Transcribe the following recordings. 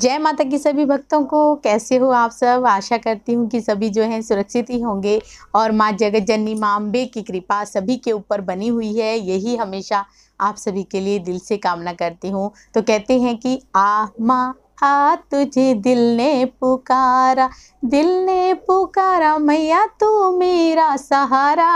जय माता की सभी भक्तों को कैसे हो आप सब आशा करती हूँ कि सभी जो हैं सुरक्षित ही होंगे और माँ जगत जननी माँ अम्बे की कृपा सभी के ऊपर बनी हुई है यही हमेशा आप सभी के लिए दिल से कामना करती हूँ तो कहते हैं कि आ माँ आ तुझे दिल ने पुकारा दिल ने पुकारा मैया तू मेरा सहारा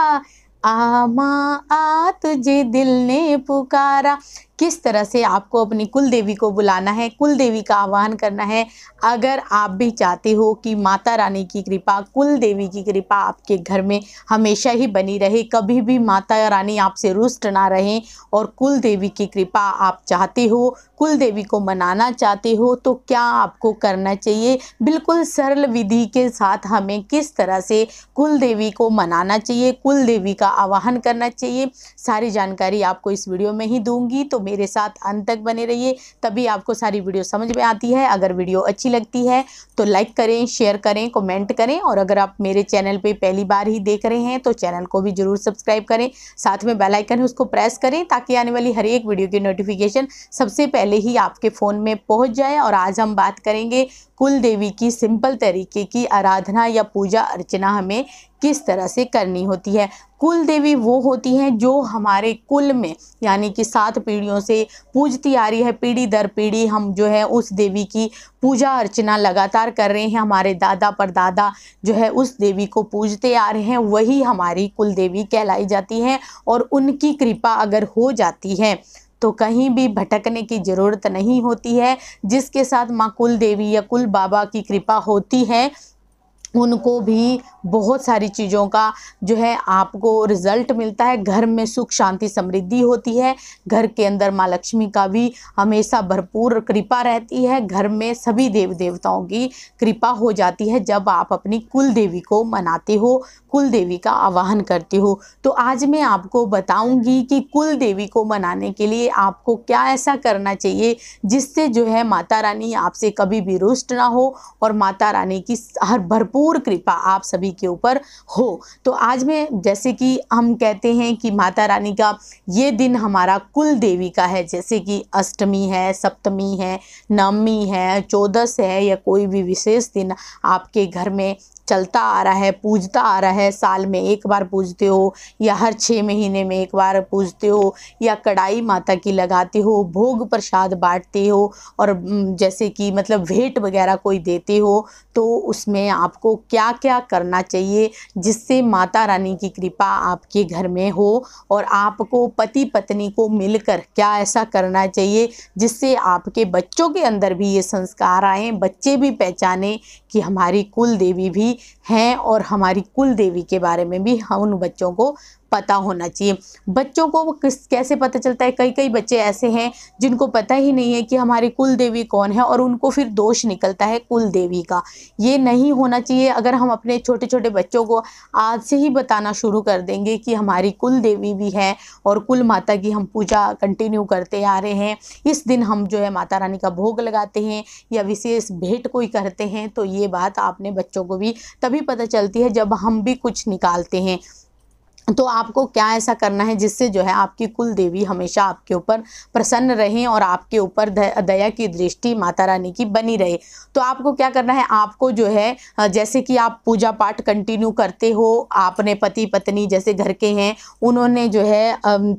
आ माँ आ तुझे दिल ने पुकारा किस तरह से आपको अपनी कुल देवी को बुलाना है कुल देवी का आह्वान करना है अगर आप भी चाहते हो कि माता रानी की कृपा कुल देवी की कृपा आपके घर में हमेशा ही बनी रहे कभी भी माता रानी आपसे रुष्ट ना रहे और कुल देवी की कृपा आप चाहते हो कुल देवी को मनाना चाहते हो तो क्या आपको करना चाहिए बिल्कुल सरल विधि के साथ हमें किस तरह से कुल देवी को मनाना चाहिए कुल देवी का आवाहन करना चाहिए सारी जानकारी आपको इस वीडियो में ही दूंगी तो मेरे साथ अंत तक बने रहिए तभी आपको सारी वीडियो समझ में आती है अगर वीडियो अच्छी लगती है तो लाइक करें शेयर करें कमेंट करें और अगर आप मेरे चैनल पर पहली बार ही देख रहे हैं तो चैनल को भी ज़रूर सब्सक्राइब करें साथ में बेलाइकन है उसको प्रेस करें ताकि आने वाली हर एक वीडियो की नोटिफिकेशन सबसे पहले ही आपके फ़ोन में पहुँच जाए और आज हम बात करेंगे कुल देवी की सिंपल तरीके की आराधना या पूजा अर्चना हमें किस तरह से करनी होती है कुल देवी वो होती हैं जो हमारे कुल में यानी कि सात पीढ़ियों से पूजती आ रही है पीढ़ी दर पीढ़ी हम जो है उस देवी की पूजा अर्चना लगातार कर रहे हैं हमारे दादा परदादा जो है उस देवी को पूजते आ रहे हैं वही हमारी कुल देवी कहलाई जाती हैं और उनकी कृपा अगर हो जाती है तो कहीं भी भटकने की ज़रूरत नहीं होती है जिसके साथ माँ कुल देवी या कुल बाबा की कृपा होती है उनको भी बहुत सारी चीज़ों का जो है आपको रिज़ल्ट मिलता है घर में सुख शांति समृद्धि होती है घर के अंदर माँ लक्ष्मी का भी हमेशा भरपूर कृपा रहती है घर में सभी देव देवताओं की कृपा हो जाती है जब आप अपनी कुल देवी को मनाते हो कुल देवी का आवाहन करते हो तो आज मैं आपको बताऊंगी कि कुल देवी को मनाने के लिए आपको क्या ऐसा करना चाहिए जिससे जो है माता रानी आपसे कभी भी रुष्ट ना हो और माता रानी की हर भरपूर भरपूर कृपा आप सभी के ऊपर हो तो आज में जैसे कि हम कहते हैं कि माता रानी का ये दिन हमारा कुल देवी का है जैसे कि अष्टमी है सप्तमी है नवमी है चौदस है या कोई भी विशेष दिन आपके घर में चलता आ रहा है पूजता आ रहा है साल में एक बार पूजते हो या हर छः महीने में एक बार पूजते हो या कढ़ाई माता की लगाते हो भोग प्रसाद बांटते हो और जैसे कि मतलब भेंट वगैरह कोई देते हो तो उसमें आपको आपको क्या क्या करना चाहिए जिससे माता रानी की कृपा आपके घर में हो और आपको पति पत्नी को मिलकर क्या ऐसा करना चाहिए जिससे आपके बच्चों के अंदर भी ये संस्कार आए बच्चे भी पहचाने कि हमारी कुल देवी भी हैं और हमारी कुल देवी के बारे में भी हम उन बच्चों को पता होना चाहिए बच्चों को वो किस कैसे पता चलता है कई कई बच्चे ऐसे हैं जिनको पता ही नहीं है कि हमारी कुल देवी कौन है और उनको फिर दोष निकलता है कुल देवी का ये नहीं होना चाहिए अगर हम अपने छोटे छोटे बच्चों को आज से ही बताना शुरू कर देंगे कि हमारी कुल देवी भी है और कुल माता की हम पूजा कंटिन्यू करते आ रहे हैं इस दिन हम जो है माता रानी का भोग लगाते हैं या विशेष भेंट कोई करते हैं तो ये बात आपने बच्चों को भी तभी पता चलती है जब हम भी कुछ निकालते हैं तो आपको क्या ऐसा करना है जिससे जो है आपकी कुल देवी हमेशा आपके ऊपर प्रसन्न रहें और आपके ऊपर दया की दृष्टि माता रानी की बनी रहे तो आपको क्या करना है आपको जो है जैसे कि आप पूजा पाठ कंटिन्यू करते हो आपने पति पत्नी जैसे घर के हैं उन्होंने जो है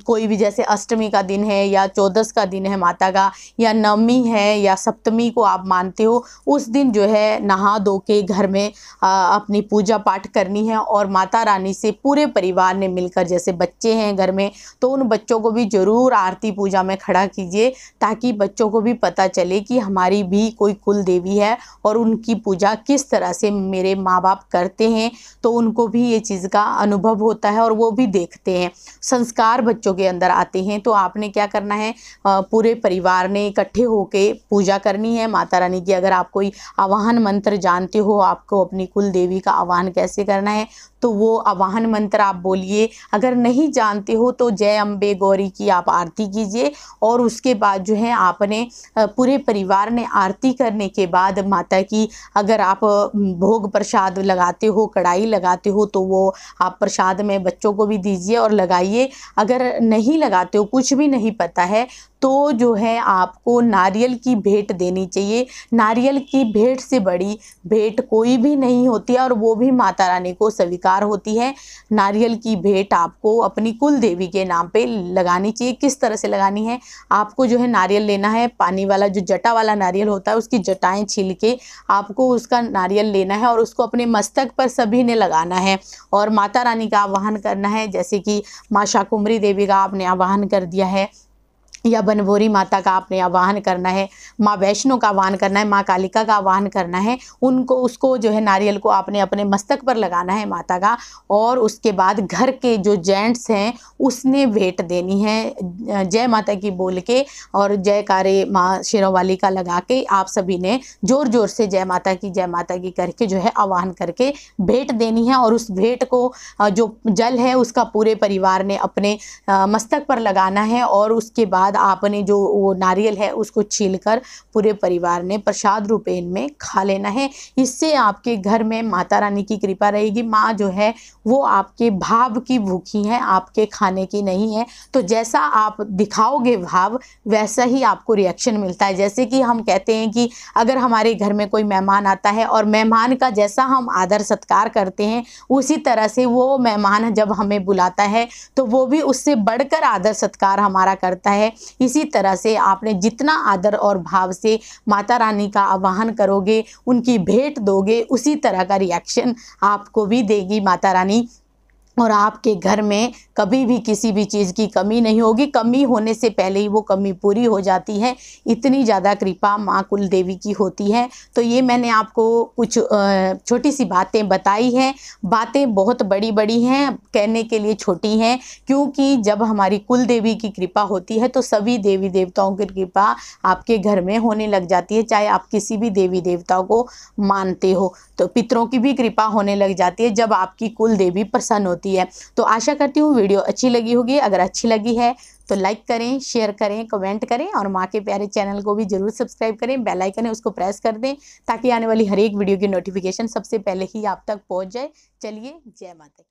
कोई भी जैसे अष्टमी का दिन है या चौदस का दिन है माता का या नवमी है या सप्तमी को आप मानते हो उस दिन जो है नहा धो के घर में अपनी पूजा पाठ करनी है और माता रानी से पूरे परिवार सामने मिलकर जैसे बच्चे हैं घर में तो उन बच्चों को भी ज़रूर आरती पूजा में खड़ा कीजिए ताकि बच्चों को भी पता चले कि हमारी भी कोई कुल देवी है और उनकी पूजा किस तरह से मेरे माँ बाप करते हैं तो उनको भी ये चीज़ का अनुभव होता है और वो भी देखते हैं संस्कार बच्चों के अंदर आते हैं तो आपने क्या करना है पूरे परिवार ने इकट्ठे होके पूजा करनी है माता रानी की अगर आप कोई आवाहन मंत्र जानते हो आपको अपनी कुल देवी का आवाहन कैसे करना है तो वो आवाहन मंत्र आप बोलिए अगर नहीं जानते हो तो जय अम्बे गौरी की आप आरती कीजिए और उसके बाद जो है आपने पूरे परिवार ने आरती करने के बाद माता की अगर आप भोग प्रसाद लगाते हो कढ़ाई लगाते हो तो वो आप प्रसाद में बच्चों को भी दीजिए और लगाइए अगर नहीं लगाते हो कुछ भी नहीं पता है तो जो है आपको नारियल की भेंट देनी चाहिए नारियल की भेंट से बड़ी भेंट कोई भी नहीं होती और वो भी माता रानी को स्वीकार बेकार होती है नारियल की भेंट आपको अपनी कुल देवी के नाम पे लगानी चाहिए किस तरह से लगानी है आपको जो है नारियल लेना है पानी वाला जो जटा वाला नारियल होता है उसकी जटाएं छील के आपको उसका नारियल लेना है और उसको अपने मस्तक पर सभी ने लगाना है और माता रानी का आवाहन करना है जैसे कि माँ शाकुमरी देवी का आपने आवाहन कर दिया है या बनभोरी माता का आपने आवाहन करना है माँ वैष्णो का आवाहन करना है माँ कालिका का आवाहन करना है उनको उसको जो है नारियल को आपने अपने मस्तक पर लगाना है माता का और उसके बाद घर के जो जेंट्स हैं उसने भेंट देनी है जय माता की बोल के और जय कारे माँ शेरोवाली का लगा के आप सभी ने ज़ोर ज़ोर से जय माता की जय माता की करके जो है आवाहन करके भेंट देनी है और उस भेंट को जो जल है उसका पूरे परिवार ने अपने मस्तक पर लगाना है और उसके बाद बाद आपने जो वो नारियल है उसको छीलकर पूरे परिवार ने प्रसाद रूपे में खा लेना है इससे आपके घर में माता रानी की कृपा रहेगी माँ जो है वो आपके भाव की भूखी है आपके खाने की नहीं है तो जैसा आप दिखाओगे भाव वैसा ही आपको रिएक्शन मिलता है जैसे कि हम कहते हैं कि अगर हमारे घर में कोई मेहमान आता है और मेहमान का जैसा हम आदर सत्कार करते हैं उसी तरह से वो मेहमान जब हमें बुलाता है तो वो भी उससे बढ़कर आदर सत्कार हमारा करता है इसी तरह से आपने जितना आदर और भाव से माता रानी का आवाहन करोगे उनकी भेंट दोगे उसी तरह का रिएक्शन आपको भी देगी माता रानी और आपके घर में कभी भी किसी भी चीज़ की कमी नहीं होगी कमी होने से पहले ही वो कमी पूरी हो जाती है इतनी ज़्यादा कृपा माँ कुल देवी की होती है तो ये मैंने आपको कुछ छोटी सी बातें बताई हैं बातें बहुत बड़ी बड़ी हैं कहने के लिए छोटी हैं क्योंकि जब हमारी कुल देवी की कृपा होती है तो सभी देवी देवताओं की कृपा आपके घर में होने लग जाती है चाहे आप किसी भी देवी देवताओं को मानते हो तो पितरों की भी कृपा होने लग जाती है जब आपकी कुल देवी प्रसन्न होती है की है तो आशा करती हूँ वीडियो अच्छी लगी होगी अगर अच्छी लगी है तो लाइक करें शेयर करें कमेंट करें और माँ के प्यारे चैनल को भी जरूर सब्सक्राइब करें बेल आइकन है उसको प्रेस कर दें ताकि आने वाली हर एक वीडियो की नोटिफिकेशन सबसे पहले ही आप तक पहुँच जाए चलिए जय माता